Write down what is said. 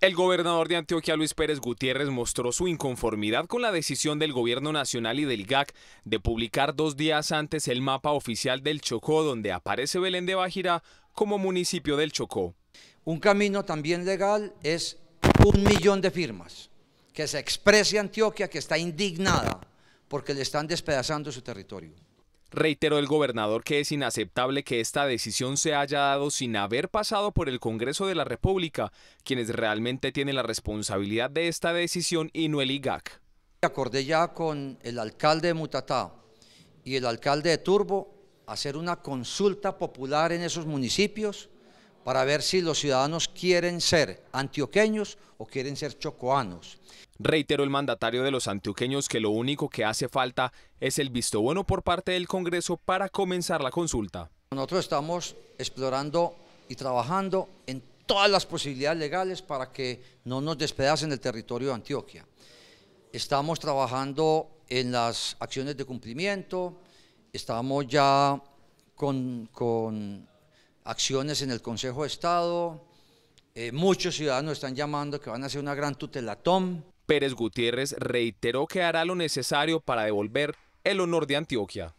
El gobernador de Antioquia, Luis Pérez Gutiérrez, mostró su inconformidad con la decisión del Gobierno Nacional y del GAC de publicar dos días antes el mapa oficial del Chocó, donde aparece Belén de Bajirá como municipio del Chocó. Un camino también legal es un millón de firmas que se exprese Antioquia que está indignada porque le están despedazando su territorio. Reiteró el gobernador que es inaceptable que esta decisión se haya dado sin haber pasado por el Congreso de la República, quienes realmente tienen la responsabilidad de esta decisión y no el IGAC. Acordé ya con el alcalde de Mutatá y el alcalde de Turbo hacer una consulta popular en esos municipios para ver si los ciudadanos quieren ser antioqueños o quieren ser chocoanos. Reitero el mandatario de los antioqueños que lo único que hace falta es el visto bueno por parte del Congreso para comenzar la consulta. Nosotros estamos explorando y trabajando en todas las posibilidades legales para que no nos despedasen del territorio de Antioquia. Estamos trabajando en las acciones de cumplimiento, estamos ya con, con acciones en el Consejo de Estado. Eh, muchos ciudadanos están llamando que van a hacer una gran tutelatón. Pérez Gutiérrez reiteró que hará lo necesario para devolver el honor de Antioquia.